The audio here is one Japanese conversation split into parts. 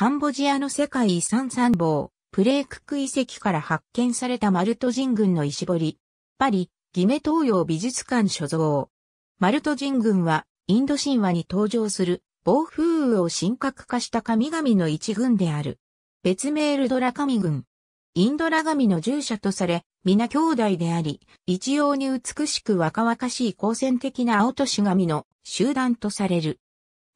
カンボジアの世界遺産参謀、プレークク遺跡から発見されたマルト人軍の石彫り。パリ、ギメ東洋美術館所蔵。マルト人軍は、インド神話に登場する、暴風雨を神格化した神々の一軍である。別名ルドラ神軍。インドラ神の従者とされ、皆兄弟であり、一様に美しく若々しい光線的な青とし神の集団とされる。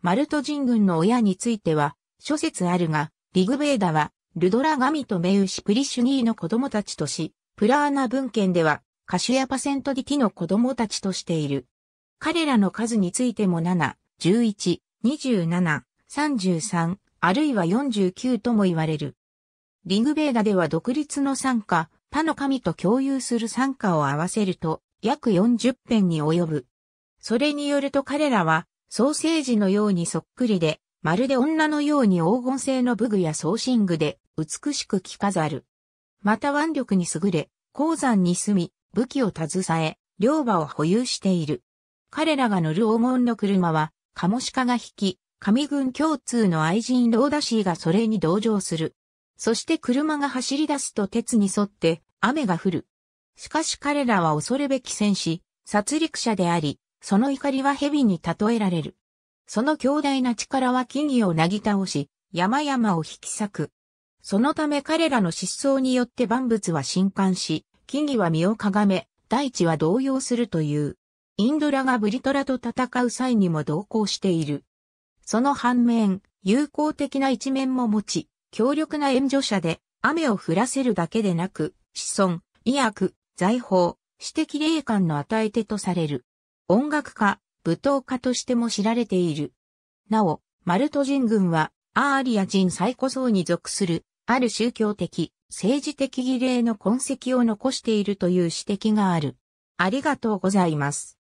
マルト人軍の親については、諸説あるが、リグベーダは、ルドラ神とメウシプリシュニーの子供たちとし、プラーナ文献では、カシュヤパセントディティの子供たちとしている。彼らの数についても7、11、27、33、あるいは49とも言われる。リグベーダでは独立の参加、他の神と共有する参加を合わせると、約40編に及ぶ。それによると彼らは、ソーセージのようにそっくりで、まるで女のように黄金製の武具や装身具で美しく着飾る。また腕力に優れ、鉱山に住み、武器を携え、両馬を保有している。彼らが乗る黄金の車は、カモシカが引き、上軍共通の愛人ローダシーがそれに同乗する。そして車が走り出すと鉄に沿って雨が降る。しかし彼らは恐るべき戦士、殺戮者であり、その怒りは蛇に例えられる。その強大な力は木々をなぎ倒し、山々を引き裂く。そのため彼らの失踪によって万物は震撼し、木々は身をかがめ、大地は動揺するという。インドラがブリトラと戦う際にも同行している。その反面、友好的な一面も持ち、強力な援助者で、雨を降らせるだけでなく、子孫、医薬、財宝、私的霊感の与え手とされる。音楽家、舞踏家としても知られている。なお、マルト人軍は、アーリア人最古層に属する、ある宗教的、政治的儀礼の痕跡を残しているという指摘がある。ありがとうございます。